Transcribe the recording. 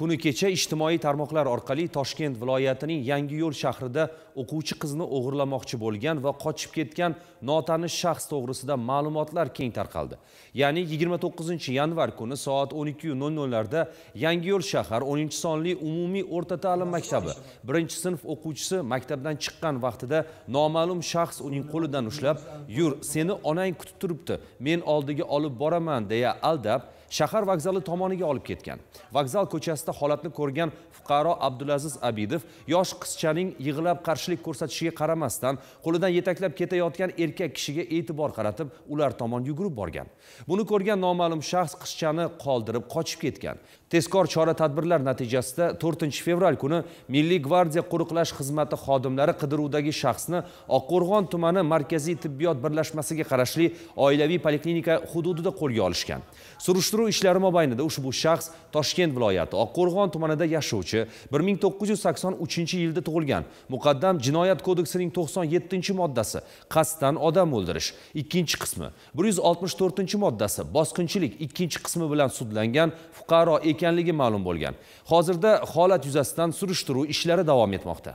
kuni kecha ijtimoiy tarmoqlar orqali toshkent viloyatining yangi yo'l shahrida o'quvchi qizni o'g'irlamoqchi bo'lgan va qochib ketgan notanish shaxs to'g'risida ma'lumotlar keng tarqaldi ya'ni 29 yanvar kuni soat 12:00 larda yo'l shahar 10 sonli umumiy o'rta ta'lim maktabi 1 sinf o'quvchisi maktabdan chiqqan vaqtida noma'lum shaxs uning qo'lidan ushlab yur seni onang kutib turibdi men oldiga olib boraman deya aldab shahar vokzali tomoniga olib ketgan vokzal ko'chasida holatni ko'rgan fuqaro abdulaziz abidov yosh qizchaning yig'lab qarshilik ko'rsatishiga qaramasdan qo'lidan yetaklab ketayotgan erkak kishiga e'tibor qaratib ular tomon yugurib borgan buni ko'rgan noma'lum shaxs qizchani qoldirib qochib ketgan tezkor chora tadbirlar natijasida to'rtinchi fevral kuni milliy gvardiya qo'riqlash xizmati xodimlari qidiruvdagi shaxsni oqqo'rg'on tumani markaziy tibbiyot birlashmasiga qarashli oilaviy poliklinika hududida qo'lga olishgan surishtiruv surishtiruv ishlari mobaynida ushbu shaxs toshkent viloyati oqqo'rg'on tumanida yashovchi bir ming to'qqiz yuz sakson uchinchi yilda tug'ilgan muqaddam jinoyat kodeksining to'qson yettinchi moddasi qasddan odam o'ldirish ikkinchi qismi bir yuz oltmish to'rtinchi moddasi bosqinchilik ikkinchi qismi bilan sudlangan fuqaro ekanligi ma'lum bo'lgan hozirda holat yuzasidan surishtiruv ishlari davom etmoqda